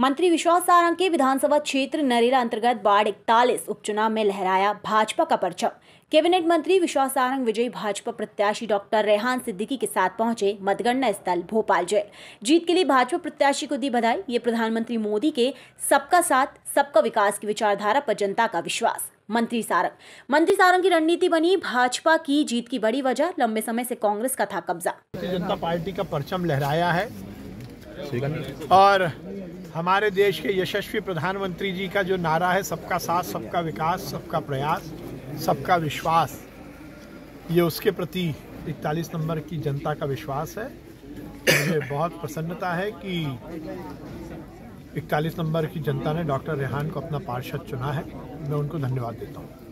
मंत्री विश्वास सारंग के विधानसभा क्षेत्र नरेला अंतर्गत वार्ड इकतालीस उपचुनाव में लहराया भाजपा का परचम कैबिनेट मंत्री विश्वास सारंग विजयी भाजपा प्रत्याशी डॉक्टर रेहान सिद्दीकी के साथ पहुंचे मतगणना स्थल भोपाल जय जीत के लिए भाजपा प्रत्याशी को दी बधाई ये प्रधानमंत्री मोदी के सबका साथ सबका विकास की विचारधारा पर जनता का विश्वास मंत्री सारंग मंत्री सारंग की रणनीति बनी भाजपा की जीत की बड़ी वजह लंबे समय से कांग्रेस का था कब्जा जनता पार्टी का परचम लहराया है और हमारे देश के यशस्वी प्रधानमंत्री जी का जो नारा है सबका साथ सबका विकास सबका प्रयास सबका विश्वास ये उसके प्रति इकतालीस नंबर की जनता का विश्वास है मुझे बहुत प्रसन्नता है कि इकतालीस नंबर की जनता ने डॉक्टर रेहान को अपना पार्षद चुना है मैं उनको धन्यवाद देता हूँ